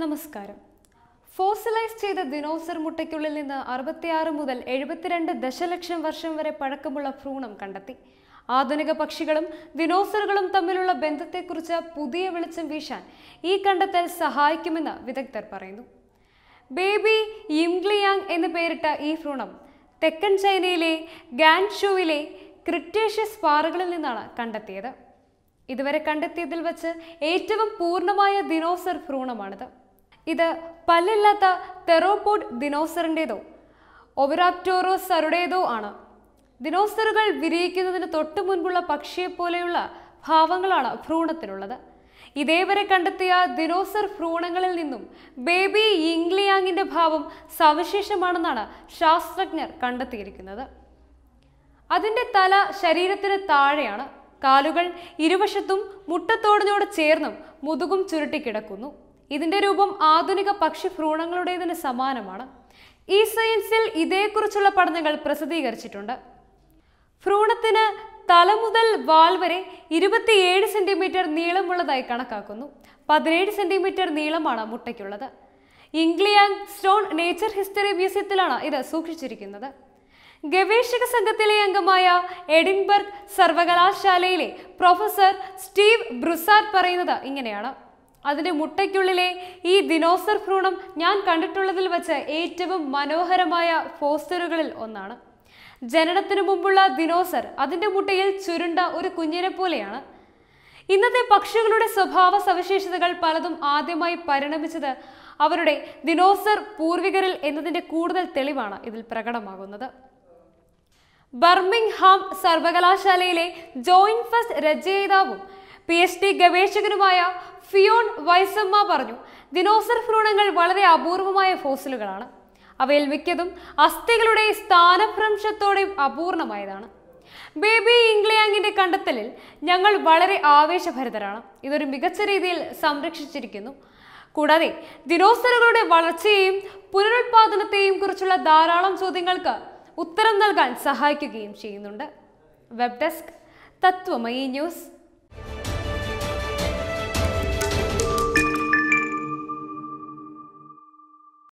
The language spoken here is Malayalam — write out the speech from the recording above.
നമസ്കാരം ഫോസിലൈസ് ചെയ്ത ദിനോസർ മുട്ടയ്ക്കുള്ളിൽ നിന്ന് അറുപത്തിയാറ് മുതൽ എഴുപത്തിരണ്ട് ദശലക്ഷം വർഷം വരെ പഴക്കമുള്ള ഭ്രൂണം കണ്ടെത്തി ആധുനിക പക്ഷികളും ദിനോസറുകളും തമ്മിലുള്ള ബന്ധത്തെക്കുറിച്ച് പുതിയ വെളിച്ചം വീശാൻ ഈ കണ്ടെത്തൽ സഹായിക്കുമെന്ന് വിദഗ്ധർ പറയുന്നു ബേബി യിംഗ്ലിയാങ് എന്ന് പേരിട്ട ഈ ഭ്രൂണം തെക്കൻ ചൈനയിലെ ഗാൻഷുവിലെ ക്രിറ്റേഷ്യസ് പാറകളിൽ നിന്നാണ് കണ്ടെത്തിയത് ഇതുവരെ കണ്ടെത്തിയതിൽ വച്ച് ഏറ്റവും പൂർണ്ണമായ ദിനോസർ ഭ്രൂണമാണിത് ഇത് പല്ലില്ലാത്ത തെറോപോഡ് ദിനോസറിൻ്റേതോ ഒവറാപ്റ്റോറോസറുടേതോ ആണ് ദിനോസറുകൾ വിരിയിക്കുന്നതിന് തൊട്ടു മുൻപുള്ള പക്ഷിയെപ്പോലെയുള്ള ഭാവങ്ങളാണ് ഭ്രൂണത്തിനുള്ളത് ഇതേവരെ കണ്ടെത്തിയ ദിനോസർ ഭ്രൂണങ്ങളിൽ നിന്നും ബേബി ഇംഗ്ലിയാങ്ങിൻ്റെ ഭാവം സവിശേഷമാണെന്നാണ് ശാസ്ത്രജ്ഞർ കണ്ടെത്തിയിരിക്കുന്നത് അതിൻ്റെ തല ശരീരത്തിന് താഴെയാണ് കാലുകൾ ഇരുവശത്തും മുട്ടത്തോടിനോട് ചേർന്നും മുതുകും ചുരുട്ടിക്കിടക്കുന്നു ഇതിന്റെ രൂപം ആധുനിക പക്ഷി ഭ്രൂണങ്ങളുടേതിന് സമാനമാണ് ഈ സയൻസിൽ ഇതേക്കുറിച്ചുള്ള പഠനങ്ങൾ പ്രസിദ്ധീകരിച്ചിട്ടുണ്ട് ഭ്രൂണത്തിന് തല മുതൽ വാൽ വരെ ഇരുപത്തിയേഴ് സെന്റിമീറ്റർ നീളമുള്ളതായി കണക്കാക്കുന്നു പതിനേഴ് സെന്റിമീറ്റർ നീളമാണ് മുട്ടയ്ക്കുള്ളത് ഇംഗ്ലിയാങ് സ്റ്റോൺ നേച്ചർ ഹിസ്റ്ററി മ്യൂസിയത്തിലാണ് ഇത് സൂക്ഷിച്ചിരിക്കുന്നത് ഗവേഷക സംഘത്തിലെ അംഗമായ എഡിൻബർഗ് സർവകലാശാലയിലെ പ്രൊഫസർ സ്റ്റീവ് ബ്രുസാർ പറയുന്നത് ഇങ്ങനെയാണ് അതിൻ്റെ മുട്ടയ്ക്കുള്ളിലെ ഈ ദിനോസർ ഭ്രൂണം ഞാൻ കണ്ടിട്ടുള്ളതിൽ വച്ച് ഏറ്റവും മനോഹരമായ ഫോസ്റ്ററുകളിൽ ഒന്നാണ് ജനനത്തിനു മുമ്പുള്ള ദിനോസർ അതിൻ്റെ മുട്ടയിൽ ചുരുണ്ട ഒരു കുഞ്ഞിനെ പോലെയാണ് ഇന്നത്തെ പക്ഷികളുടെ സ്വഭാവ സവിശേഷതകൾ പലതും ആദ്യമായി പരിണമിച്ചത് അവരുടെ ദിനോസർ പൂർവികരിൽ എന്നതിൻ്റെ കൂടുതൽ തെളിവാണ് ഇതിൽ പ്രകടമാകുന്നത് ഹാം സർവകലാശാലയിലെ ജോയിൻ ഫസ്റ്റ് രചയിതാവും പി എച്ച് ഡി ഗവേഷകനുമായ ഫിയോൺ വൈസമ്മ പറഞ്ഞു ദിനോസർ ഭ്രൂണങ്ങൾ വളരെ അപൂർവമായ ഫോസിലുകളാണ് അവയിൽ മിക്കതും അസ്ഥികളുടെ സ്ഥാനഭ്രംശത്തോടെ അപൂർണമായതാണ് ബേബി ഇംഗ്ലിയാങ്ങിന്റെ കണ്ടെത്തലിൽ ഞങ്ങൾ വളരെ ആവേശഭരിതരാണ് ഇതൊരു മികച്ച രീതിയിൽ സംരക്ഷിച്ചിരിക്കുന്നു കൂടാതെ ദിനോസറുകളുടെ വളർച്ചയെയും പുനരുത്പാദനത്തെയും കുറിച്ചുള്ള ധാരാളം ചോദ്യങ്ങൾക്ക് ഉത്തരം നൽകാൻ സഹായിക്കുകയും ചെയ്യുന്നുണ്ട് വെബ് ഡെസ്ക് തത്വമയി ന്യൂസ്